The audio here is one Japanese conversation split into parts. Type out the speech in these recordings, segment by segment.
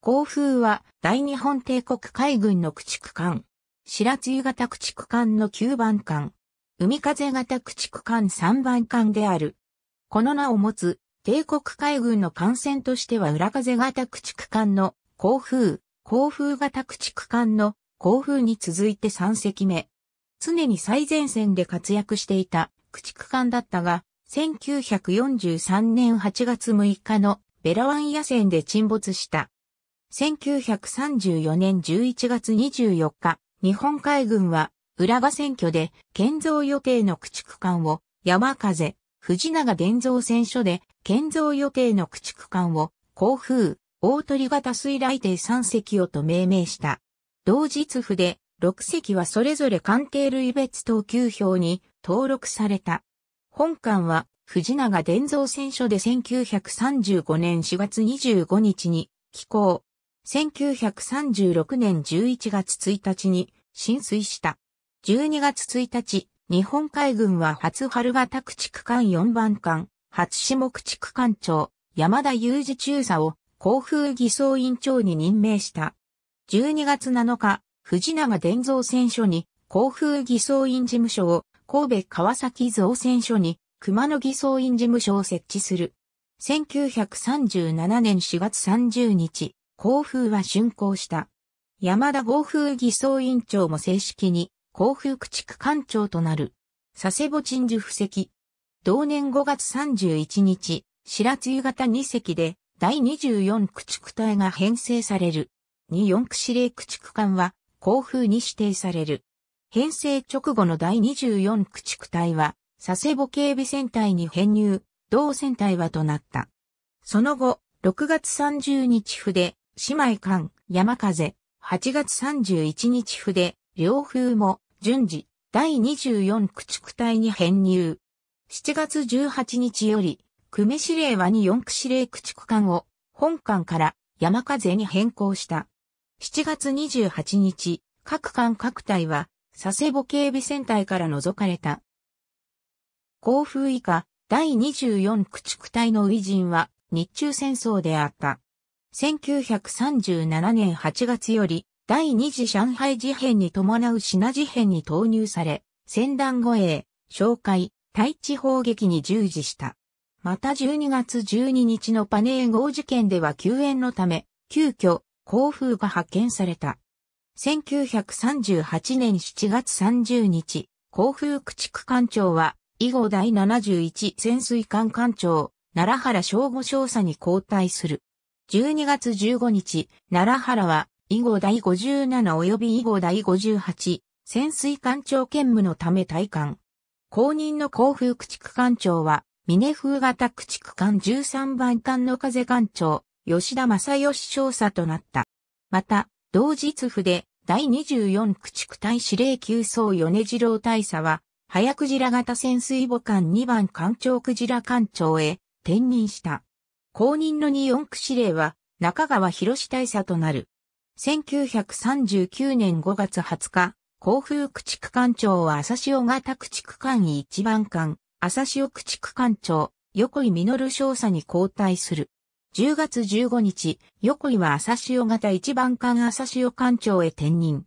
航風は大日本帝国海軍の駆逐艦。白露型駆逐艦の9番艦。海風型駆逐艦3番艦である。この名を持つ帝国海軍の艦船としては裏風型駆逐艦の航風、航風型駆逐艦の航風に続いて3隻目。常に最前線で活躍していた駆逐艦だったが、1943年8月6日のベラワン野戦で沈没した。1934年11月24日、日本海軍は浦賀選挙で建造予定の駆逐艦を山風、藤永伝造船所で建造予定の駆逐艦を甲風、大鳥型水雷艇3隻をと命名した。同日府で6隻はそれぞれ艦艇類別等級表に登録された。本艦は藤永伝造船所で1935年4月25日に寄港、1936年11月1日に浸水した。12月1日、日本海軍は初春型駆逐艦4番艦、初下駆逐艦長、山田裕二中佐を航空偽装委員長に任命した。12月7日、藤永伝造船所に航空偽装員事務所を、神戸川崎造船所に熊野偽装員事務所を設置する。1937年4月30日、校風は竣工した。山田豪風偽装委員長も正式に、校風駆逐艦長となる。佐世保鎮守布石。同年5月31日、白露型2隻で、第24駆逐隊が編成される。24駆司令駆逐艦は、校風に指定される。編成直後の第24駆逐隊は、佐世保警備船隊に編入、同船隊はとなった。その後、6月30日府で姉妹館、山風、8月31日筆、両風も、順次、第24駆逐隊に編入。7月18日より、久米司令はに4区司令駆逐艦を、本艦から山風に変更した。7月28日、各艦各隊は、佐世保警備船隊から除かれた。航風以下、第24駆逐隊の偉人は、日中戦争であった。1937年8月より、第二次上海事変に伴う品事変に投入され、戦団護衛、紹介、対地砲撃に従事した。また12月12日のパネー号事件では救援のため、急遽、航風が派遣された。1938年7月30日、航風駆逐艦長は、以後第71潜水艦艦長、奈良原正吾少佐に交代する。12月15日、奈良原は、以後第57及び以後第58、潜水艦長兼務のため退官。後任の甲風駆逐艦長は、峰風型駆逐艦13番艦の風艦長、吉田正義少佐となった。また、同日府で、第24駆逐隊司令級総米次郎大佐は、早クジラ型潜水母艦2番艦長クジラ艦長へ転任した。公認の2四区司令は中川博士大佐となる。1939年5月20日、甲府駆逐艦長は朝潮型駆逐艦官一番艦、朝潮駆逐艦長、横井実少佐に交代する。10月15日、横井は朝潮型一番艦朝潮艦長へ転任。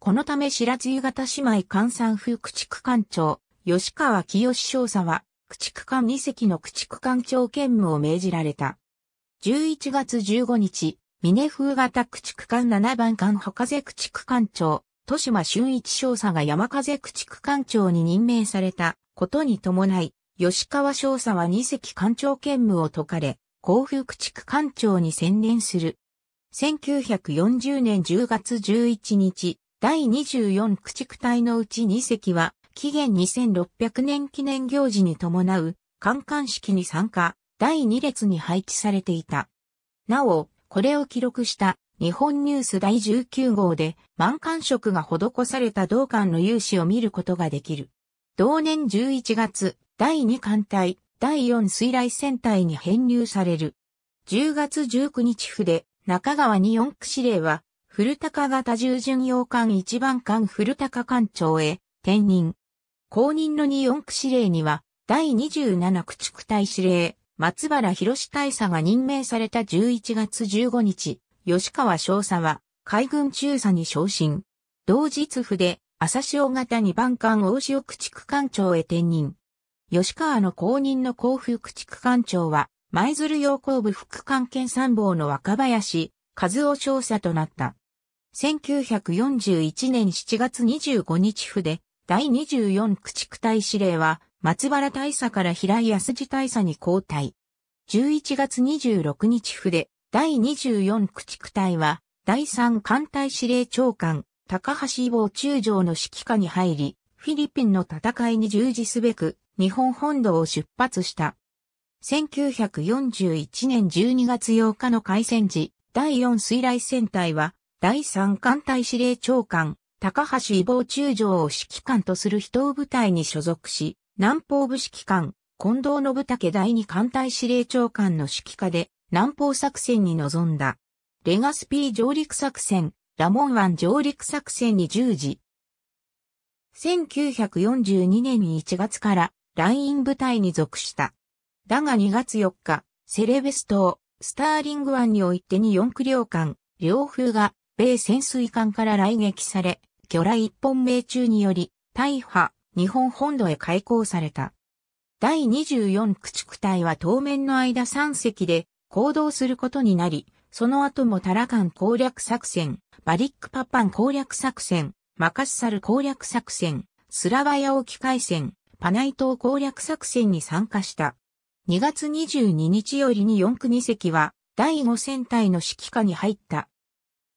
このため白津湯型姉妹関山風駆逐艦長、吉川清少佐は駆艦2隻の駆逐艦長兼務を命じられた。11月15日、峰風型駆逐艦7番艦博士駆逐艦長、豊島俊一少佐が山風駆逐艦長に任命されたことに伴い、吉川少佐は2隻艦長兼務を解かれ、甲府駆逐艦長に専念する。1940年10月11日、第24駆逐隊のうち2隻は紀元2600年記念行事に伴う、観艦式に参加、第2列に配置されていた。なお、これを記録した日本ニュース第19号で満艦色が施された同艦の勇姿を見ることができる。同年11月、第2艦隊、第4水雷戦隊に編入される。10月19日府で、中川に四区司令は、古高型従巡洋艦一番艦古高艦長へ転任。公認の2四区司令には、第27区地区隊司令、松原博大佐が任命された11月15日、吉川少佐は海軍中佐に昇進。同日府で朝潮型2番艦大潮駆逐艦長へ転任。吉川の公認の甲府駆逐艦長は、舞鶴洋光部副艦検参謀の若林、和夫少佐となった。1941年7月25日府で、第24駆逐隊司令は、松原大佐から平井康次大佐に交代。11月26日筆、第24駆逐隊は、第3艦隊司令長官、高橋坊中将の指揮下に入り、フィリピンの戦いに従事すべく、日本本土を出発した。1941年12月8日の開戦時、第4水雷戦隊は、第3艦隊司令長官、高橋伊坊中将を指揮官とする人を部隊に所属し、南方部指揮官、近藤信武第二艦隊司令長官の指揮下で南方作戦に臨んだ。レガスピー上陸作戦、ラモン湾上陸作戦に従事。1942年に1月からライン部隊に属した。だが2月4日、セレベス島、スターリング湾においてに4区領艦、両風が米潜水艦から来撃され、魚雷一本命中により、大破、日本本土へ開港された。第24駆逐隊は当面の間3隻で行動することになり、その後もタラカン攻略作戦、バリックパパン攻略作戦、マカッサル攻略作戦、スラバヤ沖海戦、パナイ島攻略作戦に参加した。2月22日よりに4区2隻は第5戦隊の指揮下に入った。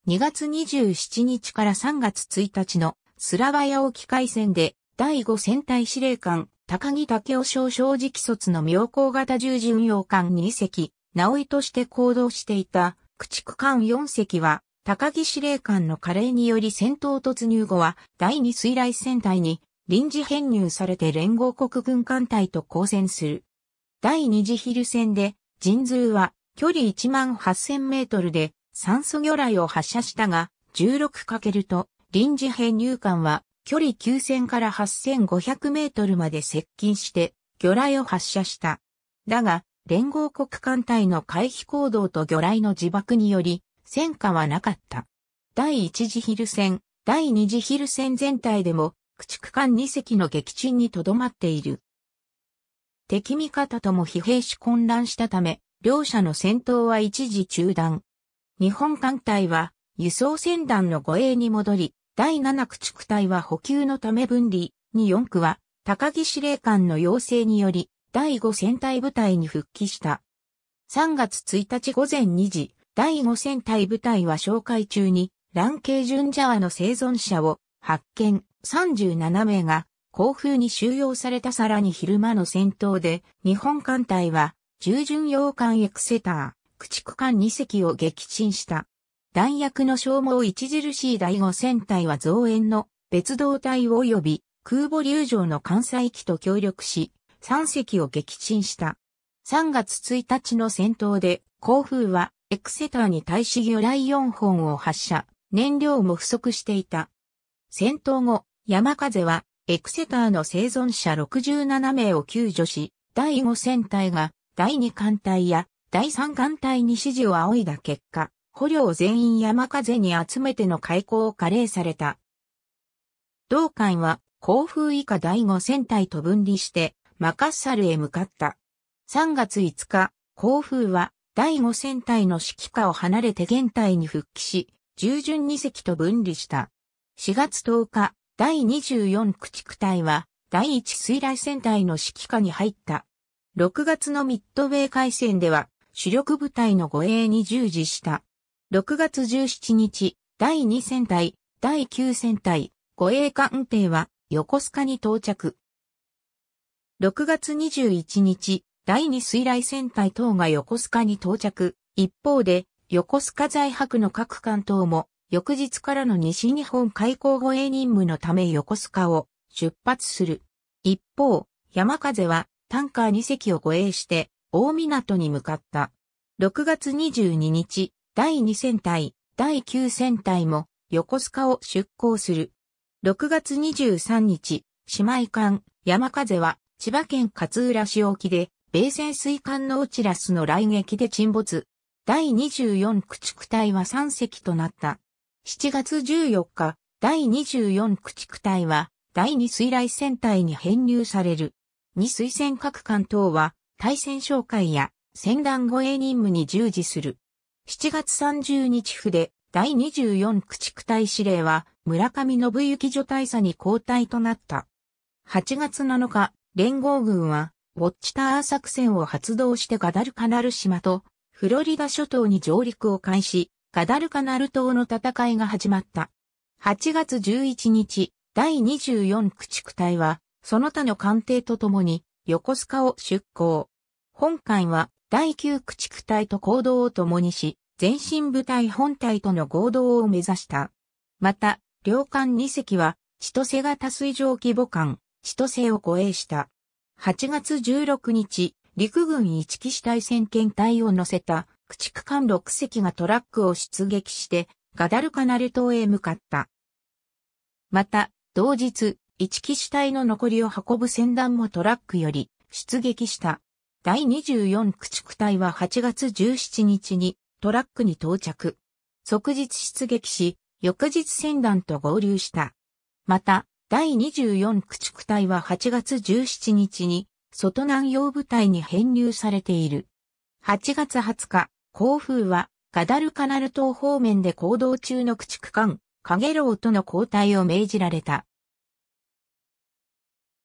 2月27日から3月1日のスラバヤ沖海戦で第5戦隊司令官高木武雄少正直卒の妙高型従巡洋艦2隻、直井として行動していた駆逐艦4隻は高木司令官の加齢により戦闘突入後は第2水雷戦隊に臨時編入されて連合国軍艦隊と交戦する。第2次ヒル戦で、神通は距離1万8000メートルで酸素魚雷を発射したが、16かけると、臨時編入艦は、距離9000から8500メートルまで接近して、魚雷を発射した。だが、連合国艦隊の回避行動と魚雷の自爆により、戦果はなかった。第一次ヒル戦、第二次ヒル戦全体でも、駆逐艦2隻の撃沈にとどまっている。敵味方とも疲弊し混乱したため、両者の戦闘は一時中断。日本艦隊は輸送船団の護衛に戻り、第7駆逐隊は補給のため分離、に4区は高木司令官の要請により、第5戦隊部隊に復帰した。3月1日午前2時、第5戦隊部隊は紹介中に、蘭慶順ジャワの生存者を発見37名が、甲府に収容されたさらに昼間の戦闘で、日本艦隊は、従順洋艦エクセター、駆逐艦2隻を撃沈した。弾薬の消耗著しい第5戦隊は増援の別動隊及び空母流上の艦載機と協力し、3隻を撃沈した。3月1日の戦闘で、航風はエクセターに対し魚雷4本を発射、燃料も不足していた。戦闘後、山風はエクセターの生存者67名を救助し、第5戦隊が第2艦隊や第三艦隊に指示を仰いだ結果、捕虜を全員山風に集めての開港を加齢された。同艦は、航風以下第五戦隊と分離して、マカッサルへ向かった。3月5日、航風は、第五戦隊の指揮下を離れて現隊に復帰し、従順2隻と分離した。4月10日、第24駆逐隊は、第1水雷戦隊の指揮下に入った。6月のミッドウェー海戦では、主力部隊の護衛に従事した。6月17日、第2戦隊、第9戦隊、護衛艦艇は横須賀に到着。6月21日、第2水雷戦隊等が横須賀に到着。一方で、横須賀在泊の各艦等も、翌日からの西日本海溝護衛任務のため横須賀を出発する。一方、山風はタンカー2隻を護衛して、大港に向かった。6月22日、第2戦隊、第9戦隊も横須賀を出港する。6月23日、姉妹艦、山風は千葉県勝浦市沖で、米潜水艦のオチラスの来撃で沈没。第24駆逐隊は3隻となった。7月14日、第24駆逐隊は、第2水雷戦隊に編入される。2水戦各艦等は、対戦紹介や戦団護衛任務に従事する。7月30日府で第24駆逐隊司令は村上信行助大佐に交代となった。8月7日、連合軍はウォッチター作戦を発動してガダルカナル島とフロリダ諸島に上陸を開始、ガダルカナル島の戦いが始まった。8月11日、第24駆逐隊は、その他の艦艇とともに、横須賀を出港。本艦は第9駆逐隊と行動を共にし、前進部隊本隊との合同を目指した。また、両艦2隻は、千歳型水上規模艦、千歳を護衛した。8月16日、陸軍一騎士隊先遣隊を乗せた駆逐艦6隻がトラックを出撃して、ガダルカナル島へ向かった。また、同日、一騎士隊の残りを運ぶ船団もトラックより出撃した。第24駆逐隊は8月17日にトラックに到着。即日出撃し、翌日船団と合流した。また、第24駆逐隊は8月17日に外南洋部隊に編入されている。8月20日、甲風はガダルカナル島方面で行動中の駆逐艦、カゲロウとの交代を命じられた。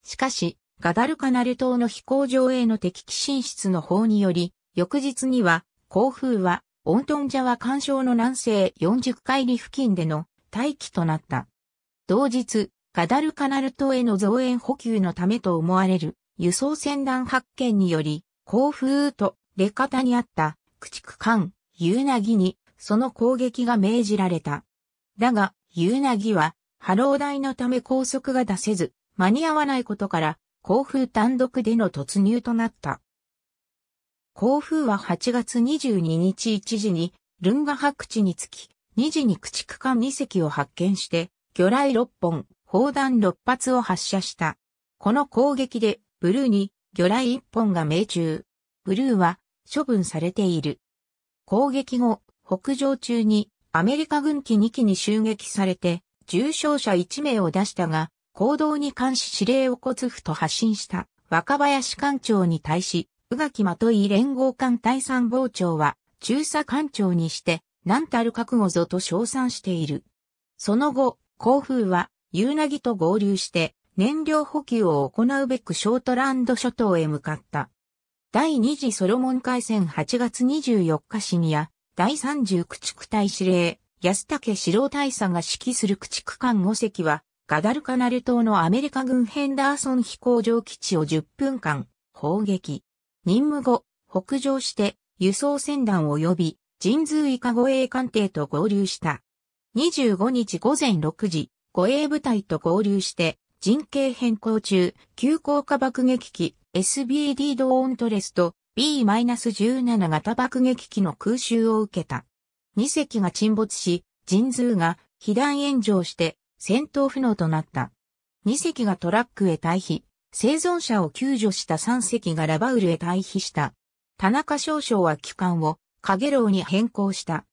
しかし、ガダルカナル島の飛行場への敵機進出の方により、翌日には、航風は、オントンジャワ干渉の南西40海里付近での待機となった。同日、ガダルカナル島への増援補給のためと思われる輸送船団発見により、航風と出方にあった駆逐艦ユーナギにその攻撃が命じられた。だが、ユーナギは波浪台のため高速が出せず、間に合わないことから、甲府単独での突入となった。甲府は8月22日1時に、ルンガ白地につき、2時に駆逐艦2隻を発見して、魚雷6本、砲弾6発を発射した。この攻撃で、ブルーに魚雷1本が命中。ブルーは処分されている。攻撃後、北上中にアメリカ軍機2機に襲撃されて重傷者1名を出したが、行動に関し指令を骨付と発信した若林艦長に対し、宇垣まとい連合艦隊参謀長は中佐艦長にして、何たる覚悟ぞと称賛している。その後、航風は、夕凪と合流して、燃料補給を行うべくショートランド諸島へ向かった。第二次ソロモン海戦8月24日シニア、第30駆逐隊司令、安武四郎大佐が指揮する駆逐艦5隻は、ガダルカナル島のアメリカ軍ヘンダーソン飛行場基地を10分間砲撃。任務後、北上して輸送船団及び人通以下護衛艦艇と合流した。25日午前6時、護衛部隊と合流して、人形変更中、急降下爆撃機 SBD ドーントレスと B-17 型爆撃機の空襲を受けた。2隻が沈没し、人通が被弾炎上して戦闘不能となった。2隻がトラックへ退避、生存者を救助した3隻がラバウルへ退避した。田中少将は機関を、カゲロウに変更した。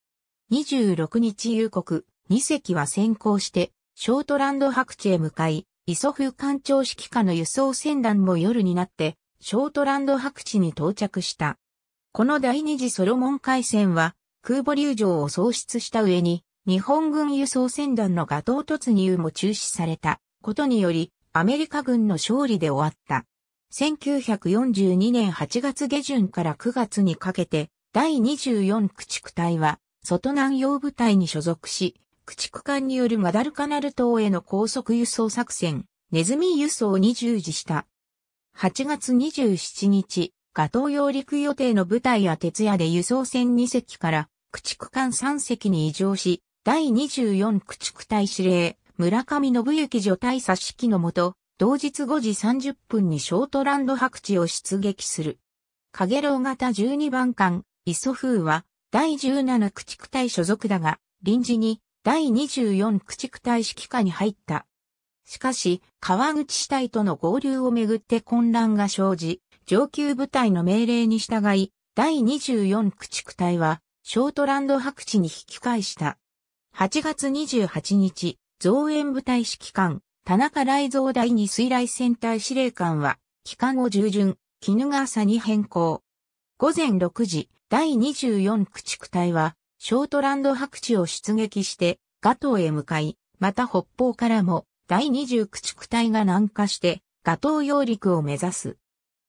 26日夕刻、2隻は先行して、ショートランド白地へ向かい、イソフ艦長指揮下の輸送船団も夜になって、ショートランド白地に到着した。この第二次ソロモン海戦は、空母流上を喪失した上に、日本軍輸送船団のガトー突入も中止されたことにより、アメリカ軍の勝利で終わった。1942年8月下旬から9月にかけて、第24駆逐隊は、外南洋部隊に所属し、駆逐艦によるマダルカナル島への高速輸送作戦、ネズミ輸送に従事した。8月27日、ガトー揚陸予定の部隊や徹夜で輸送船2隻から、駆逐艦3隻に移乗し、第24駆逐隊司令、村上信之助隊佐指揮のもと、同日5時30分にショートランド白地を出撃する。カゲロウ型12番艦、イソフーは、第17駆逐隊所属だが、臨時に第24駆逐隊指揮下に入った。しかし、川口支隊との合流をめぐって混乱が生じ、上級部隊の命令に従い、第24駆逐隊は、ショートランド白地に引き返した。8月28日、増援部隊指揮官、田中雷蔵第二水雷戦隊司令官は、期間を従順、絹川朝に変更。午前6時、第24駆逐隊は、ショートランド白地を出撃して、ガトーへ向かい、また北方からも、第20駆逐隊が南下して、ガトー揚陸を目指す。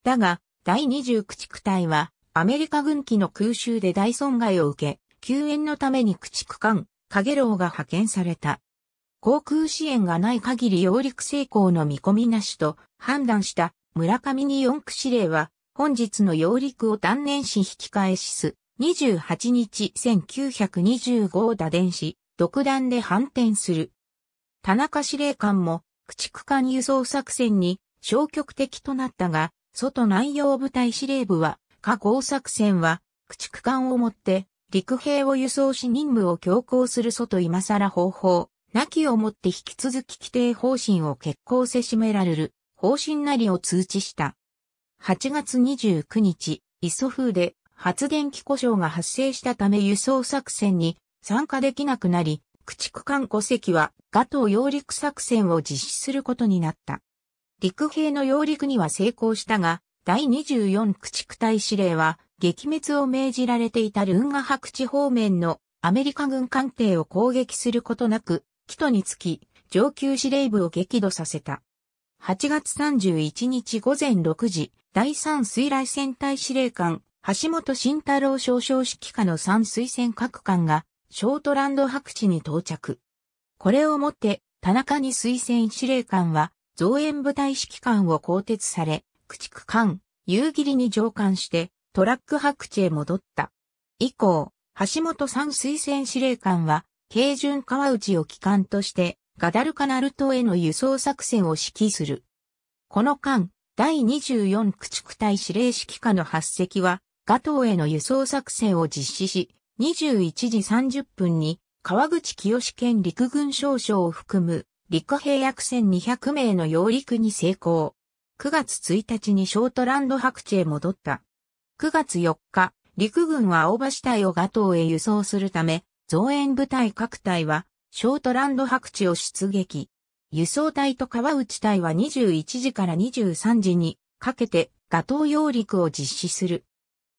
だが、第20駆逐隊は、アメリカ軍機の空襲で大損害を受け、救援のために駆逐艦、影楼が派遣された。航空支援がない限り揚陸成功の見込みなしと判断した村上に四区司令は本日の揚陸を断念し引き返しす28日1925打電し独断で反転する。田中司令官も駆逐艦輸送作戦に消極的となったが、外南洋部隊司令部は、下工作戦は、駆逐艦をもって、陸兵を輸送し任務を強行する外今更方法、なきをもって引き続き規定方針を決行せしめられる、方針なりを通知した。8月29日、磯風で発電機故障が発生したため輸送作戦に参加できなくなり、駆逐艦5隻はガトー揚陸作戦を実施することになった。陸兵の揚陸には成功したが、第24駆逐隊司令は撃滅を命じられていたルンガ白地方面のアメリカ軍艦艇を攻撃することなく、基都につき、上級司令部を激怒させた。8月31日午前6時、第3水雷戦隊司令官、橋本慎太郎少将指揮下の3水戦各艦が、ショートランド白地に到着。これをもって、田中に水戦司令官は、増援部隊指揮官を更迭され、駆逐艦、夕霧に上艦して、トラック白地へ戻った。以降、橋本三推薦司令官は、軽巡川内を機関として、ガダルカナル島への輸送作戦を指揮する。この間、第24駆逐隊司令指揮下の発石は、ガ島への輸送作戦を実施し、21時30分に、川口清県陸軍少将を含む、陸兵約1200名の揚陸に成功。9月1日にショートランド白地へ戻った。9月4日、陸軍は青葉市隊をガトーへ輸送するため、増援部隊各隊は、ショートランド白地を出撃。輸送隊と川内隊は21時から23時にかけてガトー揚陸を実施する。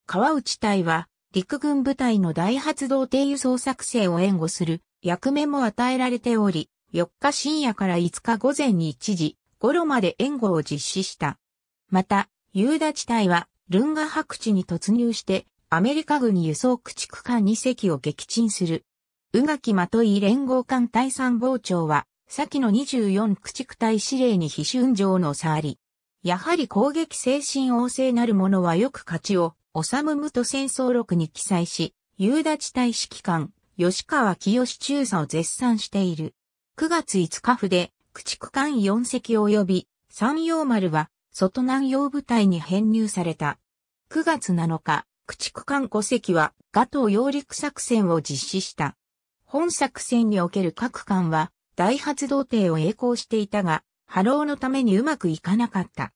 川内隊は陸軍部隊の大発動艇輸送作戦を援護する役目も与えられており、4日深夜から5日午前に1時頃まで援護を実施した。また、夕立隊はルンガ白地に突入して、アメリカ軍輸送駆逐艦2隻を撃沈する。宇垣とい連合艦隊参謀長は、先の24駆逐隊司令に非春状の差あり。やはり攻撃精神旺盛なる者はよく勝ちを、治むと戦争録に記載し、夕立隊指揮官、吉川清中佐を絶賛している。9月5日府で、駆逐艦4隻及び、山陽丸は、外南洋部隊に編入された。9月7日、駆逐艦5隻は、ガトー揚陸作戦を実施した。本作戦における各艦は、大発動艇を栄光していたが、波浪のためにうまくいかなかった。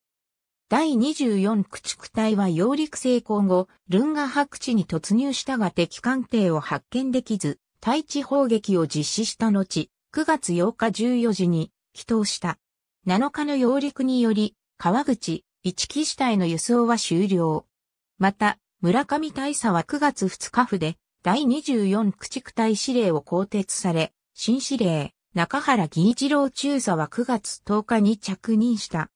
第24駆逐隊は揚陸成功後、ルンガ白地に突入したが敵艦艇を発見できず、対地砲撃を実施した後、9月8日14時に、帰投した。7日の揚陸により、川口、一木下への輸送は終了。また、村上大佐は9月2日府で、第24駆逐隊司令を更迭され、新司令、中原義一郎中佐は9月10日に着任した。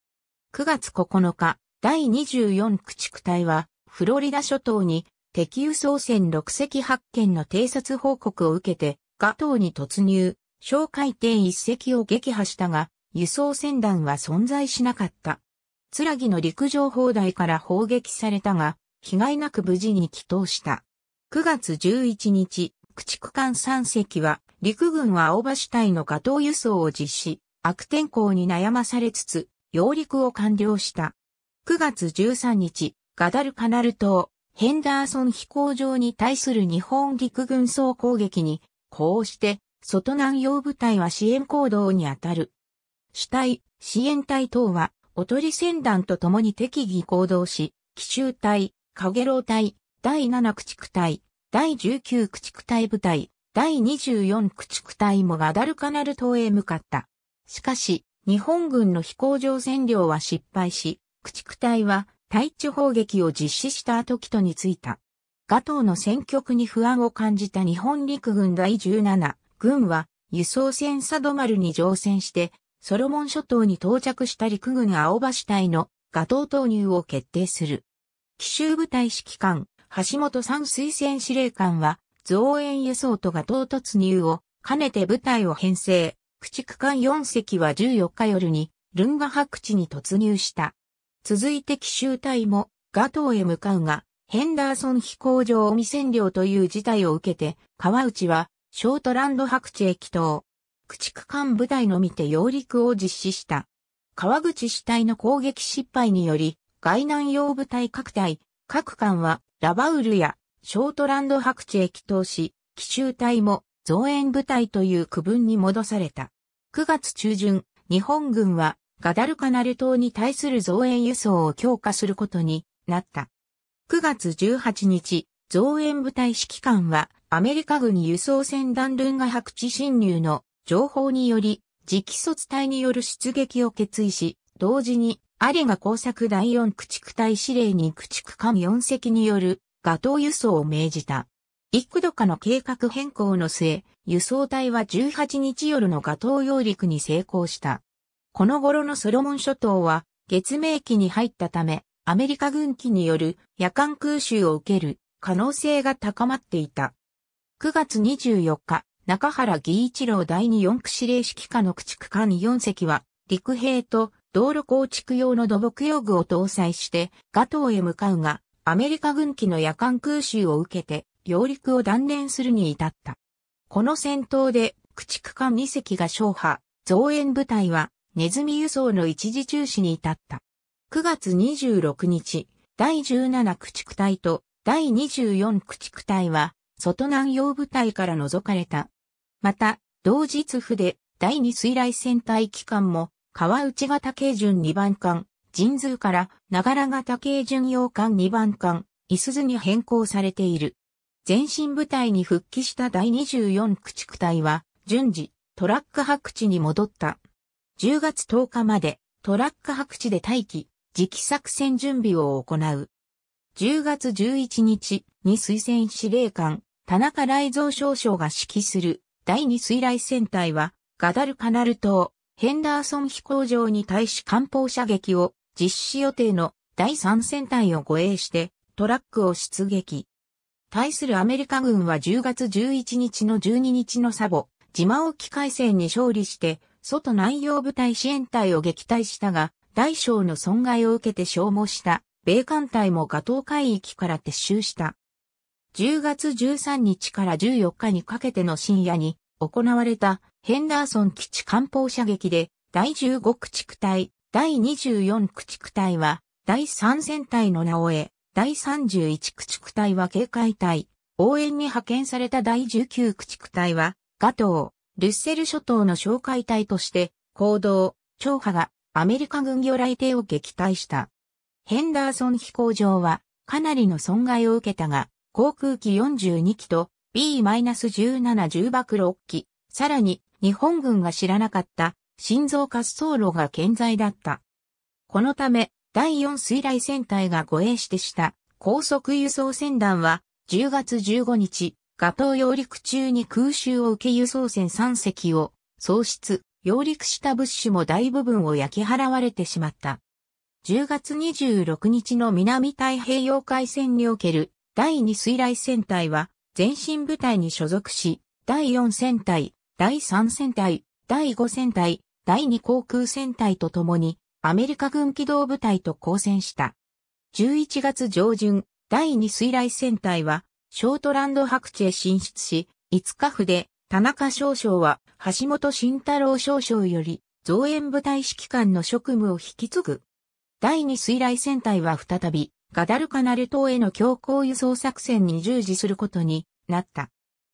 9月9日、第24駆逐隊は、フロリダ諸島に、敵輸送船6隻発見の偵察報告を受けて、ガ島に突入、小海底1隻を撃破したが、輸送船団は存在しなかった。つらぎの陸上砲台から砲撃されたが、被害なく無事に帰投した。9月11日、駆逐艦3隻は、陸軍は青葉主体の加藤輸送を実施、悪天候に悩まされつつ、揚陸を完了した。9月13日、ガダルカナル島、ヘンダーソン飛行場に対する日本陸軍総攻撃に、こうして、外南洋部隊は支援行動にあたる。主体、支援隊等は、おとり船団と共に適宜行動し、奇襲隊、カゲロウ隊、第7駆逐隊、第19駆逐隊部隊、第24駆逐隊もガダルカナル島へ向かった。しかし、日本軍の飛行場占領は失敗し、駆逐隊は対地砲撃を実施した後キとに着いた。ガトーの戦局に不安を感じた日本陸軍第17軍は輸送船サドマルに乗船して、ソロモン諸島に到着した陸軍青橋隊のガトー投入を決定する。奇襲部隊指揮官、橋本三推薦司令官は、増援輸送とが唐突入を兼ねて部隊を編成。駆逐艦4隻は14日夜に、ルンガ白地に突入した。続いて奇襲隊も、ガトーへ向かうが、ヘンダーソン飛行場を未占領という事態を受けて、川内は、ショートランド白地へ帰島。駆逐艦部隊のみて揚陸を実施した。川口主体の攻撃失敗により、外南洋部隊各隊、各艦はラバウルやショートランド白地へ帰投し、奇襲隊も増援部隊という区分に戻された。9月中旬、日本軍はガダルカナル島に対する増援輸送を強化することになった。9月18日、増援部隊指揮官はアメリカ軍輸送船弾ルンガ白地侵入の情報により、直卒隊による出撃を決意し、同時に有賀工作第四駆逐隊司令に駆逐艦4隻によるガトー輸送を命じた。幾度かの計画変更の末、輸送隊は18日夜のガトー揚陸に成功した。この頃のソロモン諸島は月明期に入ったため、アメリカ軍機による夜間空襲を受ける可能性が高まっていた。9月24日、中原義一郎第二四駆司令指揮下の駆逐艦4隻は陸兵と道路構築用の土木用具を搭載してガトーへ向かうが、アメリカ軍機の夜間空襲を受けて、揚陸を断念するに至った。この戦闘で、駆逐艦2隻が勝破、増援部隊は、ネズミ輸送の一時中止に至った。9月26日、第17駆逐隊と第24駆逐隊は、外南洋部隊から除かれた。また、同日府で第2水雷戦隊機関も川内型軽順2番艦、神通から長良型軽巡洋艦2番艦、いすずに変更されている。前進部隊に復帰した第24駆逐隊は、順次、トラック白地に戻った。10月10日まで、トラック白地で待機、次期作戦準備を行う。10月11日に推薦司令官、田中雷蔵少将が指揮する第2水雷戦隊は、ガダルカナル島、ヘンダーソン飛行場に対し艦砲射撃を実施予定の第3戦隊を護衛してトラックを出撃。対するアメリカ軍は10月11日の12日のサボ、島沖海戦に勝利して、外南洋部隊支援隊を撃退したが、大小の損害を受けて消耗した米艦隊もガトー海域から撤収した。10月13日から14日にかけての深夜に行われたヘンダーソン基地艦砲射撃で第15駆逐隊、第24駆逐隊は第3戦隊の名を得、第31駆逐隊は警戒隊、応援に派遣された第19駆逐隊は、ガトー、ルッセル諸島の哨戒隊として、行動、長波がアメリカ軍魚雷艇を撃退した。ヘンダーソン飛行場は、かなりの損害を受けたが、航空機42機と B-17 重爆6機、さらに日本軍が知らなかった心臓滑走路が健在だった。このため、第4水雷戦隊が護衛してした高速輸送船団は10月15日、ガトー揚陸中に空襲を受け輸送船3隻を喪失、揚陸した物資も大部分を焼き払われてしまった。10月26日の南太平洋海戦における第2水雷戦隊は前身部隊に所属し、第4戦隊、第3戦隊、第5戦隊、第2航空戦隊と共に、アメリカ軍機動部隊と交戦した。11月上旬、第2水雷戦隊は、ショートランド白地へ進出し、5日府で、田中少将は、橋本慎太郎少将より、増援部隊指揮官の職務を引き継ぐ。第2水雷戦隊は再び、ガダルカナル島への強行輸送作戦に従事することになった。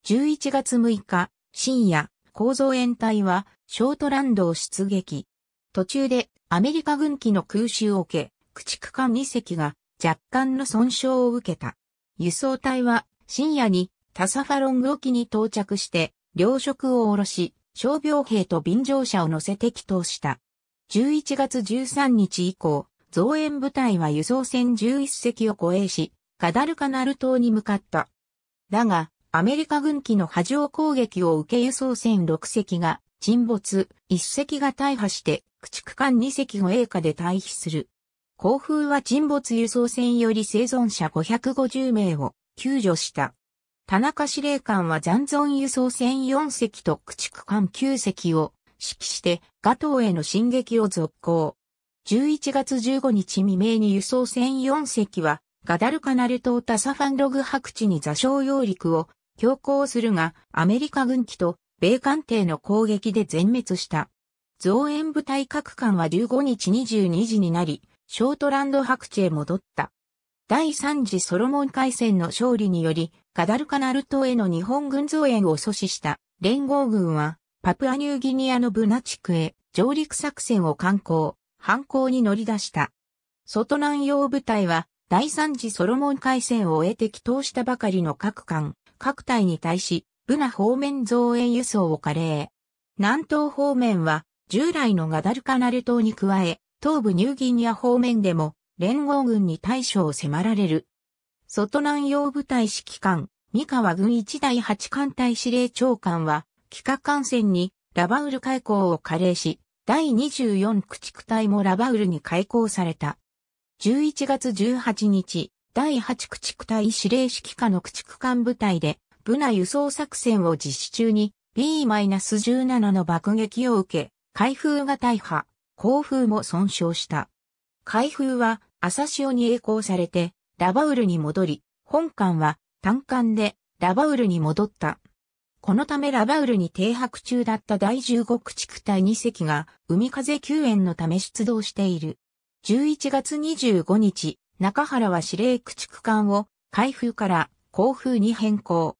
11月6日、深夜、構造円隊はショートランドを出撃。途中でアメリカ軍機の空襲を受け、駆逐艦2隻が若干の損傷を受けた。輸送隊は深夜にタサファロング沖に到着して、糧食を下ろし、傷病兵と便乗者を乗せて帰投した。11月13日以降、増援部隊は輸送船11隻を護衛し、ガダルカナル島に向かった。だが、アメリカ軍機の波状攻撃を受け輸送船6隻が沈没、1隻が大破して、駆逐艦2隻を栄華で退避する。航風は沈没輸送船より生存者550名を救助した。田中司令官は残存輸送船4隻と駆逐艦9隻を指揮して、ガトーへの進撃を続行。11月15日未明に輸送船4隻は、ガダルカナル島タサファンログ白地に座礁揚陸を強行するが、アメリカ軍機と米艦艇の攻撃で全滅した。増援部隊各艦は15日22時になり、ショートランド白地へ戻った。第3次ソロモン海戦の勝利により、ガダルカナル島への日本軍増援を阻止した連合軍は、パプアニューギニアのブナ地区へ上陸作戦を敢行。犯行に乗り出した。外南洋部隊は第三次ソロモン海戦を終えて祈祷したばかりの各艦、各隊に対し、ブナ方面増援輸送を加齢。南東方面は従来のガダルカナル島に加え、東部ニューギニア方面でも連合軍に対処を迫られる。外南洋部隊指揮官、三河軍一第八艦隊司令長官は、帰化艦船にラバウル海溝を加齢し、第24駆逐隊もラバウルに開港された。11月18日、第8駆逐隊司令指揮下の駆逐艦部隊で、ブナ輸送作戦を実施中に B-17 の爆撃を受け、開封が大破、航風も損傷した。開封は朝潮に栄光されて、ラバウルに戻り、本艦は単艦でラバウルに戻った。このためラバウルに停泊中だった第15駆逐隊2隻が海風救援のため出動している。11月25日、中原は司令駆逐艦を海風から航風に変更。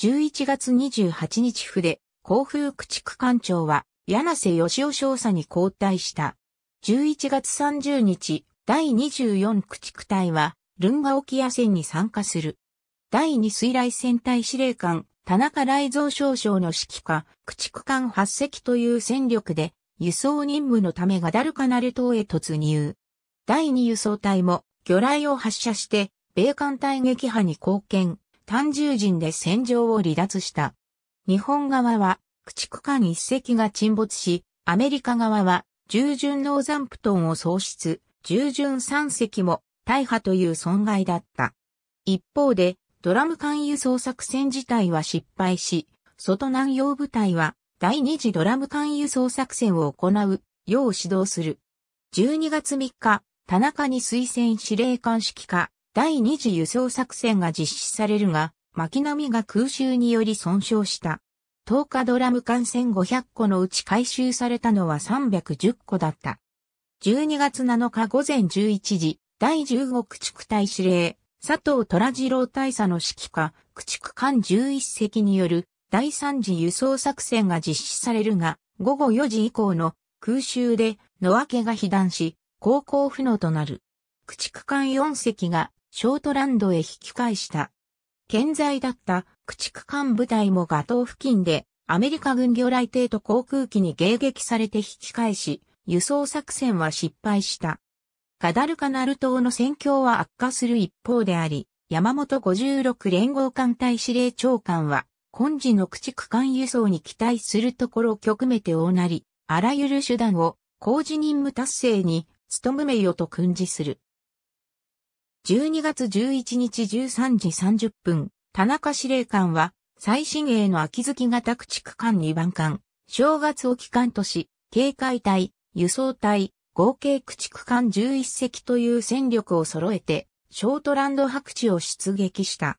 11月28日府で航風駆逐艦長は柳瀬義雄少佐に交代した。11月30日、第24駆逐隊はルンガ沖野戦に参加する。第2水雷戦隊司令官田中雷蔵少将の指揮下、駆逐艦8隻という戦力で、輸送任務のためがダルカナル島へ突入。第二輸送隊も魚雷を発射して、米艦隊撃破に貢献、単重陣で戦場を離脱した。日本側は、駆逐艦1隻が沈没し、アメリカ側は、従順ノーザンプトンを喪失、従順3隻も大破という損害だった。一方で、ドラム艦輸送作戦自体は失敗し、外南洋部隊は第二次ドラム艦輸送作戦を行うよう指導する。12月3日、田中に推薦司令官指揮下、第二次輸送作戦が実施されるが、巻波が空襲により損傷した。10日ドラム艦1500個のうち回収されたのは310個だった。12月7日午前11時、第15駆逐隊司令、佐藤虎次郎大佐の指揮下、駆逐艦11隻による第三次輸送作戦が実施されるが、午後4時以降の空襲で野分けが被弾し、航行不能となる。駆逐艦4隻がショートランドへ引き返した。健在だった駆逐艦部隊もガ島付近でアメリカ軍魚雷艇と航空機に迎撃されて引き返し、輸送作戦は失敗した。ガダルカナル島の戦況は悪化する一方であり、山本56連合艦隊司令長官は、今時の駆逐艦輸送に期待するところを極めて大なり、あらゆる手段を工事任務達成に務めよと訓示する。12月11日13時30分、田中司令官は、最新鋭の秋月型駆逐艦2番艦、正月を機関とし、警戒隊、輸送隊、合計駆逐艦11隻という戦力を揃えて、ショートランド白地を出撃した。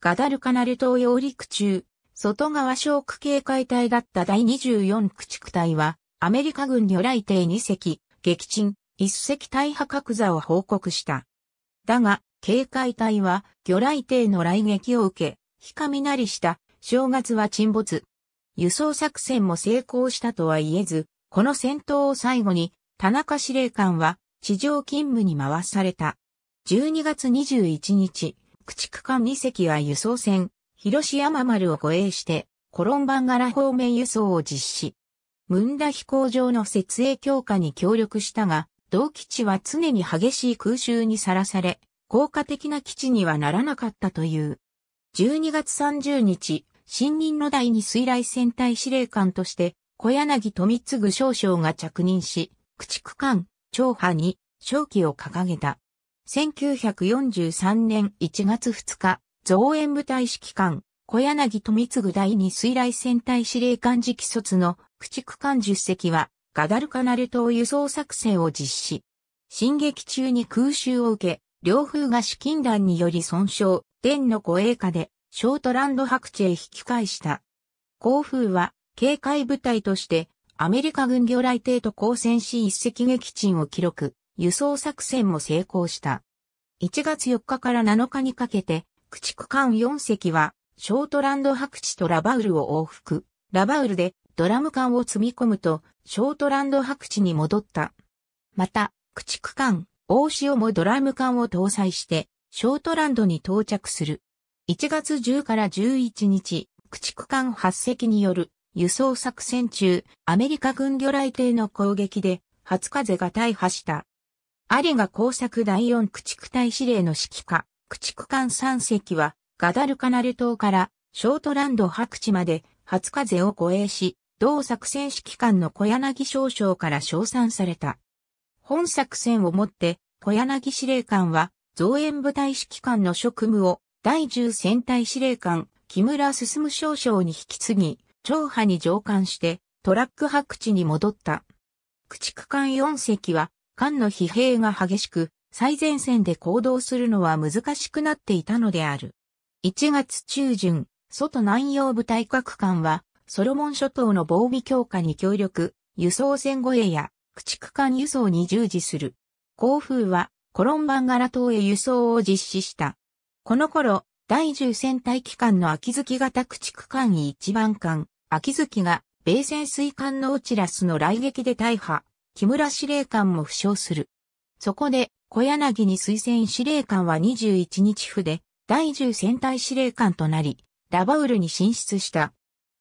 ガダルカナル島揚陸中、外側小区警戒隊だった第24駆逐隊は、アメリカ軍魚雷艇2隻、撃沈、1隻大破格座を報告した。だが、警戒隊は魚雷艇の雷撃を受け、なりした正月は沈没。輸送作戦も成功したとは言えず、この戦闘を最後に田中司令官は地上勤務に回された。12月21日、駆逐艦2隻は輸送船、広島丸を護衛して、コロンバン柄方面輸送を実施。ムンダ飛行場の設営強化に協力したが、同基地は常に激しい空襲にさらされ、効果的な基地にはならなかったという。12月30日、新任の第二水雷戦隊司令官として、小柳富次少将が着任し、駆逐艦、長波に、勝機を掲げた。1943年1月2日、増援部隊指揮官、小柳富次第二水雷戦隊司令官直卒の駆逐艦十隻は、ガダルカナル島輸送作戦を実施。進撃中に空襲を受け、両風が資金弾により損傷、天の護衛下で、ショートランド白地へ引き返した。甲風は、警戒部隊として、アメリカ軍魚雷艇と交戦し一隻撃沈を記録、輸送作戦も成功した。1月4日から7日にかけて、駆逐艦4隻は、ショートランド白地とラバウルを往復、ラバウルでドラム艦を積み込むと、ショートランド白地に戻った。また、駆逐艦、大潮もドラム艦を搭載して、ショートランドに到着する。1月10から11日、駆逐艦8隻による輸送作戦中、アメリカ軍魚雷艇の攻撃で、初風が大破した。アリが工作第四駆逐隊司令の指揮下、駆逐艦三隻は、ガダルカナル島からショートランド白地まで初風を護衛し、同作戦指揮官の小柳少将から称賛された。本作戦をもって小柳司令官は増援部隊指揮官の職務を第十戦隊司令官木村進少将に引き継ぎ、長波に乗艦してトラック白地に戻った。駆逐艦4隻は艦の疲弊が激しく最前線で行動するのは難しくなっていたのである。1月中旬、外南洋部隊各艦はソロモン諸島の防備強化に協力、輸送船護衛や駆逐艦輸送に従事する。航風はコロンバンガラ島へ輸送を実施した。この頃、第10戦隊機関の秋月型駆逐艦1番艦、秋月が米潜水艦のオチラスの来撃で大破、木村司令官も負傷する。そこで、小柳に推薦司令官は21日府で、第10戦隊司令官となり、ラバウルに進出した。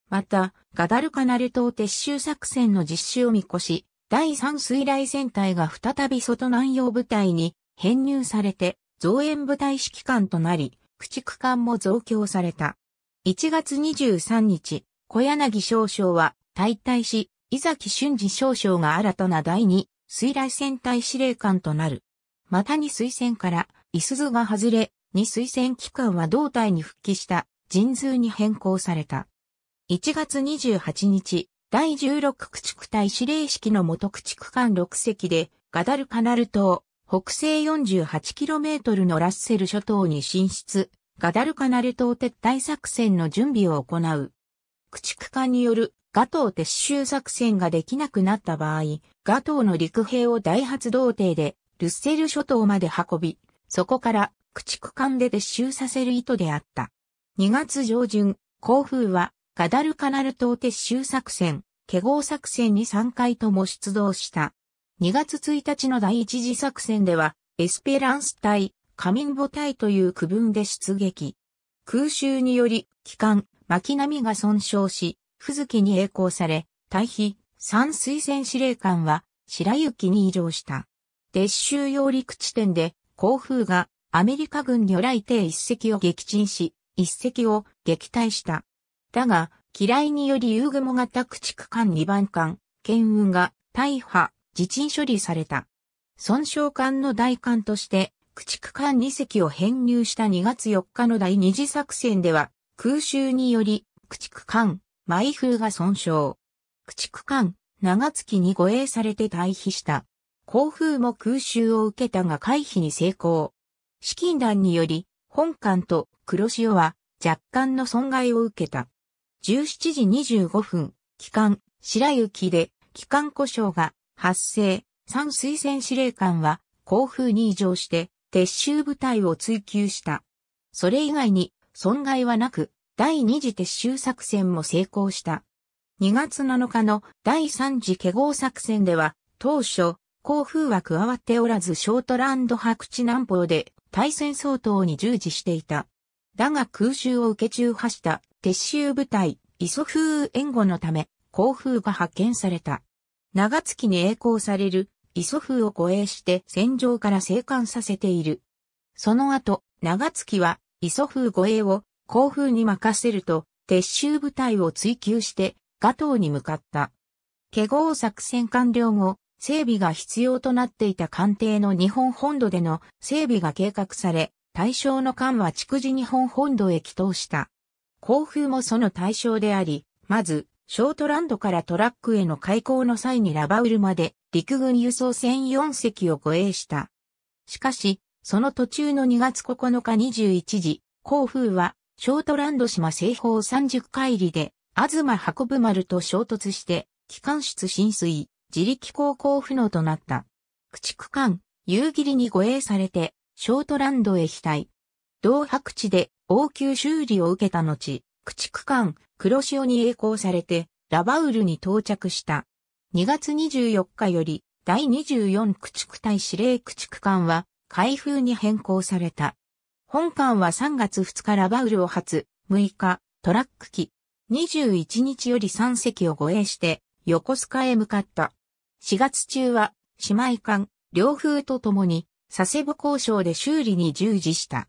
また、ガダルカナル島撤収作戦の実施を見越し、第3水雷戦隊が再び外南洋部隊に編入されて、増援部隊指揮官となり、駆逐艦も増強された。1月23日、小柳少将は退隊し、伊崎俊二少将が新たな第二水雷戦隊司令官となる。またに推薦から、伊鈴が外れ、二推薦機関は胴体に復帰した、人通に変更された。1月28日、第16駆逐隊司令式の元駆逐艦6隻で、ガダルカナル島、北西 48km のラッセル諸島に進出、ガダルカナル島撤退作戦の準備を行う。駆逐艦によるガトー撤収作戦ができなくなった場合、ガトーの陸兵を大発動艇でルッセル諸島まで運び、そこから駆逐艦で撤収させる意図であった。2月上旬、甲風はガダルカナル島撤収作戦、ケゴ作戦に3回とも出動した。2月1日の第一次作戦では、エスペランス隊、カミンボ隊という区分で出撃。空襲により、機関、巻波が損傷し、吹月に栄光され、対比、三水戦司令官は、白雪に移乗した。列州揚陸地点で、甲風がアメリカ軍魚雷艇一隻を撃沈し、一隻を撃退した。だが、機雷により遊雲型駆逐艦二番艦、剣運が大破、自沈処理された。損傷艦の大艦として、駆逐艦二隻を編入した2月4日の第二次作戦では、空襲により、駆逐艦、毎風が損傷。駆逐艦、長月に護衛されて退避した。甲風も空襲を受けたが回避に成功。資金団により、本艦と黒潮は若干の損害を受けた。17時25分、機関、白雪で機関故障が発生。三水戦司令官は、甲風に異常して、撤収部隊を追求した。それ以外に、損害はなく、第二次撤収作戦も成功した。2月7日の第三次華合作戦では、当初、航風は加わっておらずショートランド白地南方で対戦相当に従事していた。だが空襲を受け中破した撤収部隊、磯風援護のため、航風が派遣された。長月に栄光される、磯風を護衛して戦場から生還させている。その後、長月は磯風護衛を甲風に任せると、撤収部隊を追求して、ガ島に向かった。華豪作戦完了後、整備が必要となっていた艦艇の日本本土での整備が計画され、対象の艦は築地日本本土へ帰投した。航風もその対象であり、まず、ショートランドからトラックへの開港の際にラバウルまで陸軍輸送船4隻を護衛した。しかし、その途中の2月9日21時、甲風は、ショートランド島西方30海里で、東運ぶ丸と衝突して、機関室浸水、自力航行不能となった。駆逐艦、夕霧に護衛されて、ショートランドへ飛退。同白地で応急修理を受けた後、駆逐艦、黒潮に栄光されて、ラバウルに到着した。2月24日より、第24駆逐隊司令駆逐艦は、開封に変更された。本館は3月2日ラバウルを発、6日、トラック機、21日より3隻を護衛して、横須賀へ向かった。4月中は、姉妹艦、両風と共に、佐世保交渉で修理に従事した。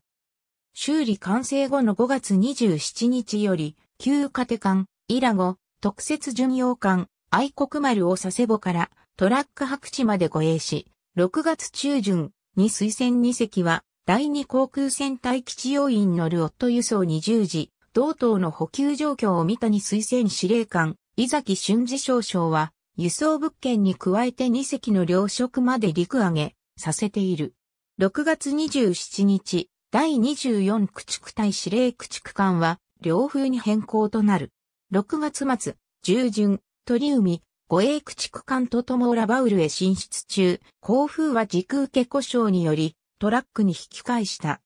修理完成後の5月27日より、旧カテ艦、イラゴ、特設巡洋艦、愛国丸を佐世保からトラック白地まで護衛し、6月中旬、に推薦2隻は、第二航空戦隊基地要員のルオット輸送20時、同等の補給状況を見たに推薦司令官、伊崎俊二少将は、輸送物件に加えて2隻の領職まで陸揚げさせている。6月27日、第24駆逐隊司令駆逐艦は、両風に変更となる。6月末、従順、鳥海、護衛駆逐艦とともラバウルへ進出中、航風は時受け故障により、トラックに引き返した。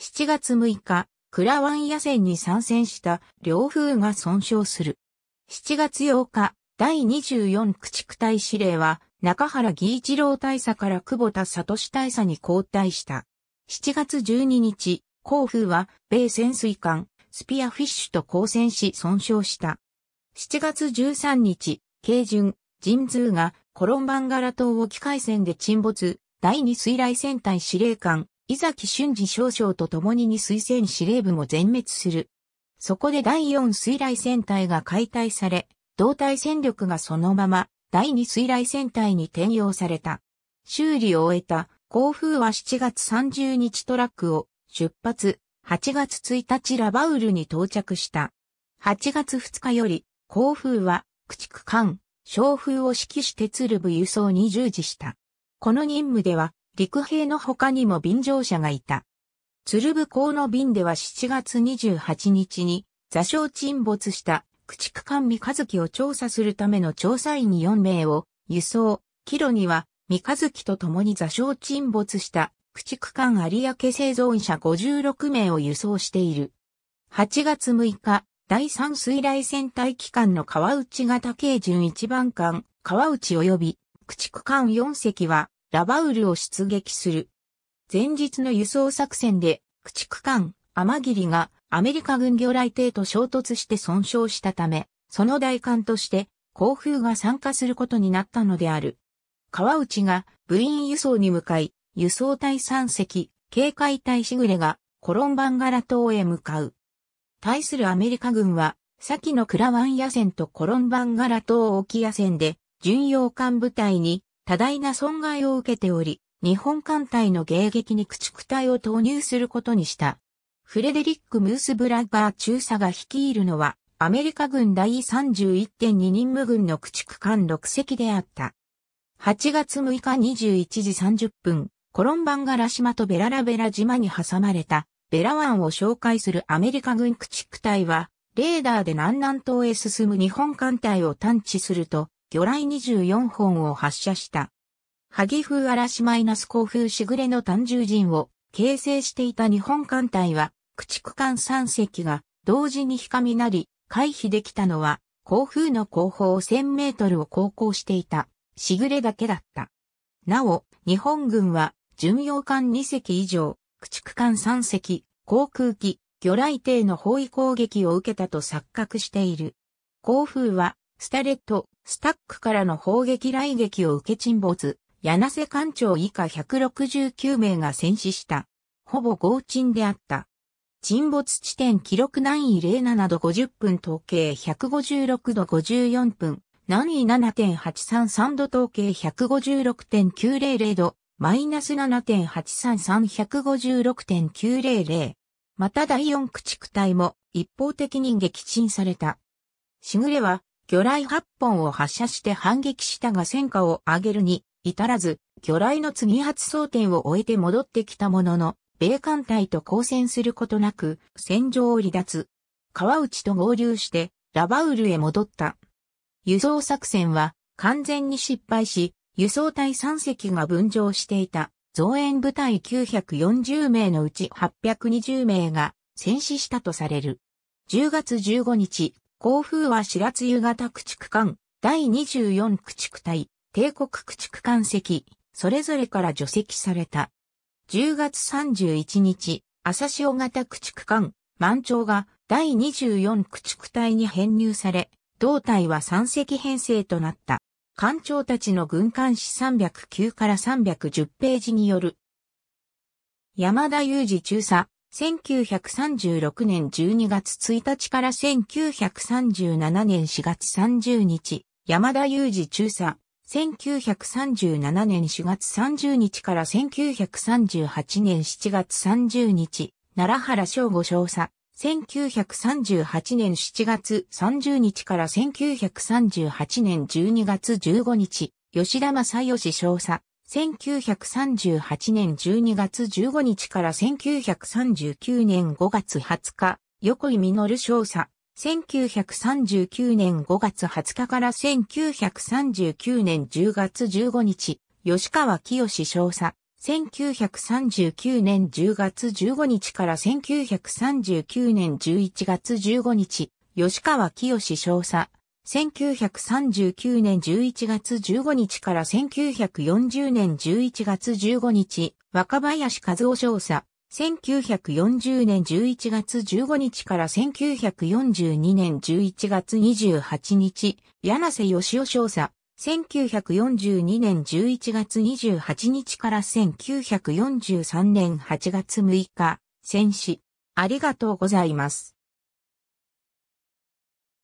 7月6日、クラワン野戦に参戦した両風が損傷する。7月8日、第24駆逐隊司令は、中原義一郎大佐から久保田聡大佐に交代した。7月12日、航風は、米潜水艦、スピアフィッシュと交戦し損傷した。7月13日、慶順、神通がコロンバンガラ島沖海戦で沈没、第二水雷戦隊司令官、伊崎俊二少将と共に二水戦司令部も全滅する。そこで第四水雷戦隊が解体され、動体戦力がそのまま第二水雷戦隊に転用された。修理を終えた甲風は7月30日トラックを出発、8月1日ラバウルに到着した。8月2日より航府は駆逐艦、小風を指揮して鶴部輸送に従事した。この任務では、陸兵の他にも便乗者がいた。鶴部港の便では7月28日に座礁沈没した駆逐艦三日月を調査するための調査員4名を輸送、帰路には三日月と共に座礁沈没した駆逐艦有明製造員者56名を輸送している。8月6日、第三水雷戦隊機関の川内型軽巡一番艦、川内及び、駆逐艦4隻は、ラバウルを出撃する。前日の輸送作戦で、駆逐艦、天霧が、アメリカ軍魚雷艇と衝突して損傷したため、その代艦として、航空が参加することになったのである。川内が部員輸送に向かい、輸送隊3隻、警戒隊しぐれがコロンバンガラ島へ向かう。対するアメリカ軍は、先のクラワン野戦とコロンバンガラ島沖野戦で、巡洋艦部隊に多大な損害を受けており、日本艦隊の迎撃に駆逐隊を投入することにした。フレデリック・ムースブラッガー中佐が率いるのは、アメリカ軍第31.2任務軍の駆逐艦6隻であった。8月6日21時30分、コロンバンガラ島とベララベラ島に挟まれたベラワンを紹介するアメリカ軍駆逐隊は、レーダーで南南東へ進む日本艦隊を探知すると、魚雷24本を発射した。萩風嵐マイナス航風しぐれの単獣陣を形成していた日本艦隊は、駆逐艦3隻が同時に光になり、回避できたのは、甲風の後方1000メートルを航行していた、しぐれだけだった。なお、日本軍は、巡洋艦2隻以上、駆逐艦3隻、航空機、魚雷艇の包囲攻撃を受けたと錯覚している。航風は、スタレット、スタックからの砲撃雷撃を受け沈没、柳瀬艦長以下169名が戦死した。ほぼ合沈であった。沈没地点記録難易07度50分統計156度54分、難易7.833度統計156.900度マイナス7.83356.900。また第四駆逐隊も一方的に撃沈された。しぐれは魚雷8本を発射して反撃したが戦果を上げるに至らず、魚雷の次発装点を終えて戻ってきたものの、米艦隊と交戦することなく戦場を離脱。川内と合流してラバウルへ戻った。輸送作戦は完全に失敗し、輸送隊3隻が分譲していた増援部隊940名のうち820名が戦死したとされる。10月15日、甲府は白津湯型駆逐艦、第24駆逐隊、帝国駆逐艦席、それぞれから除籍された。10月31日、朝潮型駆逐艦、満潮が第24駆逐隊に編入され、同隊は3隻編成となった。官長たちの軍艦史309から310ページによる。山田裕二中佐、1936年12月1日から1937年4月30日、山田裕二中佐、1937年4月30日から1938年7月30日、奈良原省吾少佐、1938年7月30日から1938年12月15日、吉田正義少佐。1938年12月15日から1939年5月20日、横井実少佐。1939年5月20日から1939年10月15日、吉川清少佐。1939年10月15日から1939年11月15日、吉川清志少佐。1939年11月15日から1940年11月15日、若林和夫少佐。1940年11月15日から1942年11月28日、柳瀬義雄少佐。1942年11月28日から1943年8月6日、戦死。ありがとうございます。